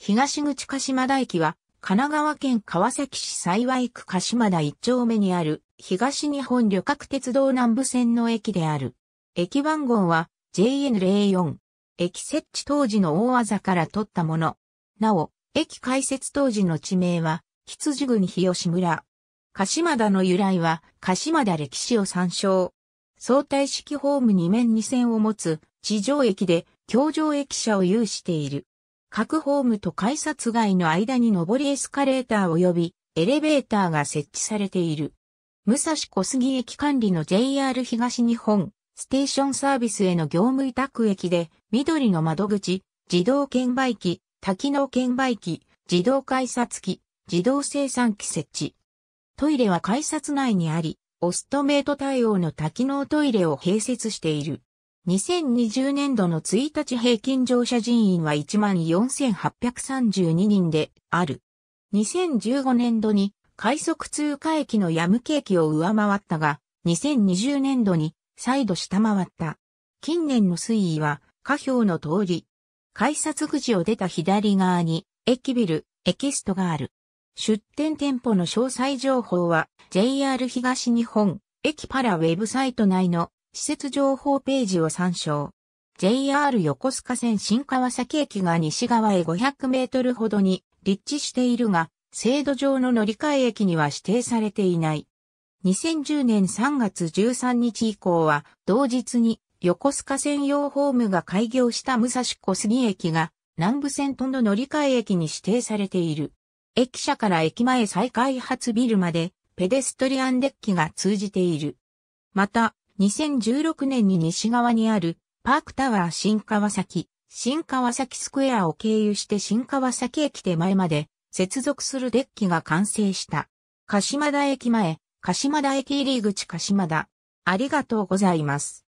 東口鹿島田駅は、神奈川県川崎市幸区鹿島田一丁目にある、東日本旅客鉄道南部線の駅である。駅番号は JN04。駅設置当時の大技から取ったもの。なお、駅開設当時の地名は、羊郡日吉村。鹿島田の由来は、鹿島田歴史を参照。相対式ホーム2面2線を持つ、地上駅で、橋上駅舎を有している。各ホームと改札街の間に上りエスカレーター及びエレベーターが設置されている。武蔵小杉駅管理の JR 東日本ステーションサービスへの業務委託駅で、緑の窓口、自動券売機、多機能券売機、自動改札機、自動生産機設置。トイレは改札内にあり、オストメイト対応の多機能トイレを併設している。2020年度の1日平均乗車人員は14,832人である。2015年度に快速通過駅のヤムケ駅を上回ったが、2020年度に再度下回った。近年の推移は、下表の通り、改札口を出た左側に、駅ビル、エキストがある。出店店舗の詳細情報は、JR 東日本、駅パラウェブサイト内の施設情報ページを参照。JR 横須賀線新川崎駅が西側へ500メートルほどに立地しているが、制度上の乗り換え駅には指定されていない。2010年3月13日以降は、同日に横須賀線用ホームが開業した武蔵小杉駅が南武線との乗り換え駅に指定されている。駅舎から駅前再開発ビルまでペデストリアンデッキが通じている。また、2016年に西側にあるパークタワー新川崎、新川崎スクエアを経由して新川崎駅手前まで接続するデッキが完成した。鹿島田駅前、鹿島田駅入り口鹿島田。ありがとうございます。